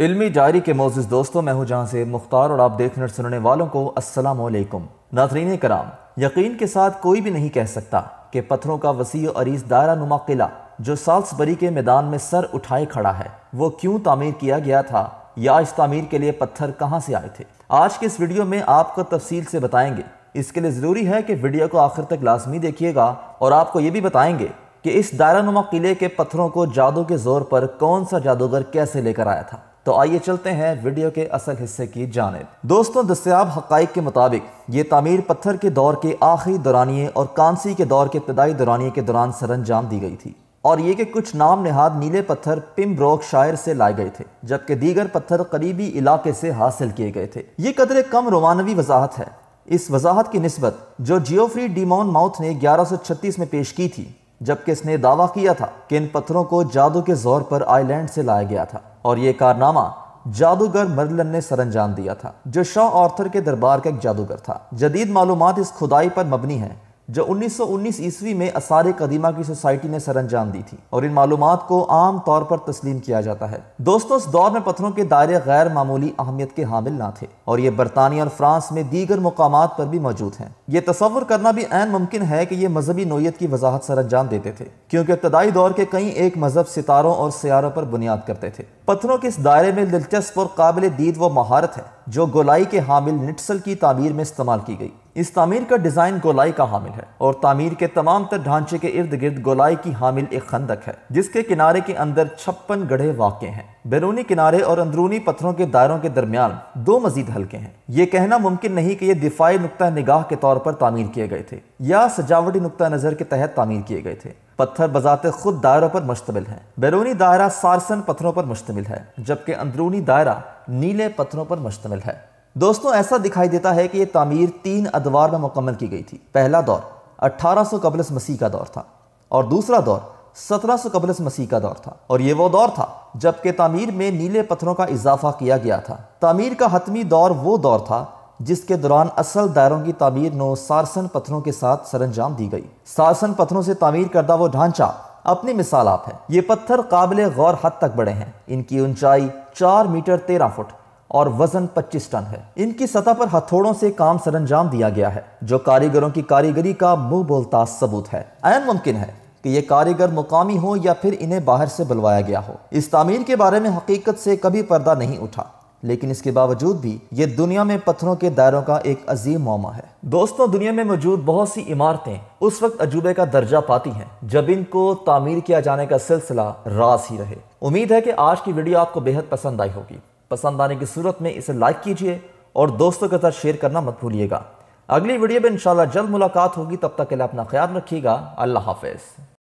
इल्मी डायरी के मोजिज दोस्तों मैं हूं जहां से मुख्तार और आप देखने और सुनने वालों को अस्सलाम नाथरीन नाजरीन कराम यकीन के साथ कोई भी नहीं कह सकता कि पत्थरों का वसी अरीज दायरा नुमा किला जो साल्सबरी के मैदान में सर उठाए खड़ा है वो क्यों तामीर किया गया था या इस तामीर के लिए पत्थर कहाँ से आए थे आज के इस वीडियो में आपको तफसील से बताएंगे इसके लिए ज़रूरी है कि वीडियो को आखिर तक लाजमी देखिएगा और आपको ये भी बताएंगे कि इस दायरा नुमा किले के पत्थरों को जादू के ज़ोर पर कौन सा जादूगर कैसे लेकर आया था तो आइए चलते हैं वीडियो के असल हिस्से की जानब दोस्तों दस्याब हक़ के मुताबिक ये तामीर पत्थर के दौर के आखिरी दौरानिए और कांसी के दौर के इब्तदाई दौरानिए के दौरान सर अंजाम दी गई थी और ये कि कुछ नाम नहाद नीले पत्थर पिम्ब्रोक शायर से लाए गए थे जबकि दीगर पत्थर करीबी इलाके से हासिल किए गए थे ये कदरे कम रोमानवी वजाहत है इस वजाहत की नस्बत जो जियोफ्री डीमोन माउथ ने 1136 में पेश की थी जबकि इसने दावा किया था कि इन पत्थरों को जादू के जोर पर आइलैंड से लाया गया था और ये कारनामा जादूगर मरलन ने सर अंजाम दिया था जो शाह आर्थर के दरबार का एक जादूगर था जदीद मालूम इस खुदाई पर मबनी है जो 1919 ईस्वी में असार कदीमा की सोसाइटी ने सरंजाम दी थी और इन मालूम को आम तौर पर तस्लीम किया जाता है दोस्तों इस दौर में पत्थरों के दायरे गैर मामूली अहमियत के हामिल ना थे और ये बरतानिया और फ्रांस में दीगर मकाम पर भी मौजूद हैं ये तस्वर करना भी एन मुमकिन है कि ये मजहबी नोयत की वजाहत सरंजाम देते थे क्योंकि इब्तदाई दौर के कई एक मजहब सितारों और सियारों पर बुनियाद करते थे पत्थरों के इस दायरे में दिलचस्प और काबिल दीद व महारत है जो गोलाई के हामिल निटसल की तामीर में इस्तेमाल की गई इस तमीर का डिज़ाइन गोलाई का हामिल है और तमीर के तमाम तर ढांचे के इर्द गिर्द गोलाई की हामिल एक खंदक है जिसके किनारे के अंदर छप्पन गढ़े वाक़ हैं बैरूनी किनारे और अंदरूनी पत्थरों के दायरों के दरमियान दो मजीद हल्के हैं ये कहना मुमकिन नहीं कि ये दिफाई नुकता निगाह के तौर पर तामीर किए गए थे या सजावटी नुकता नज़र के तहत तामीर किए गए थे पत्थर बजाते खुद दायरों पर मुश्तमिल है बैरूनी दायरा सारसन पत्थरों पर मुश्तमिल है जबकि अंदरूनी दायरा नीले पत्थरों पर मुश्तमिल है दोस्तों ऐसा दिखाई देता है कि यह तामीर तीन अदवार में मुकम्मल की गई थी पहला दौर 1800 सौ कबलस मसीह का दौर था और दूसरा दौर 1700 सौ कबलस मसीह का दौर था और ये वो दौर था जबकि तामीर में नीले पत्थरों का इजाफा किया गया था तामीर का हतमी दौर वो दौर था जिसके दौरान असल दायरों की तामीर नो सारसन पत्थरों के साथ सरंजाम दी गई सारसन पत्थरों से तामीर करदा वो ढांचा अपनी मिसाल आप है ये पत्थर काबिल गौर हद तक बड़े हैं इनकी ऊंचाई चार मीटर तेरह फुट और वजन 25 टन है इनकी सतह पर हथौड़ों से काम सरंजाम दिया गया है जो कारीगरों की कारीगरी का मुंह बोलता सबूत है अन मुमकिन है कि ये कारीगर मुकामी हो या फिर इन्हें बाहर से बुलवाया गया हो इस तामीर के बारे में हकीकत से कभी पर्दा नहीं उठा लेकिन इसके बावजूद भी ये दुनिया में पत्थरों के दायरों का एक अजीम मामा है दोस्तों दुनिया में मौजूद बहुत सी इमारतें उस वक्त अजूबे का दर्जा पाती हैं जब इनको तामीर किया जाने का सिलसिला रास ही रहे उम्मीद है कि आज की वीडियो आपको बेहद पसंद आई होगी पसंद आने की सूरत में इसे लाइक कीजिए और दोस्तों के साथ शेयर करना मत भूलिएगा अगली वीडियो में इंशाल्लाह जल्द मुलाकात होगी तब तक के लिए अपना ख्याल रखिएगा अल्लाह हाफिज़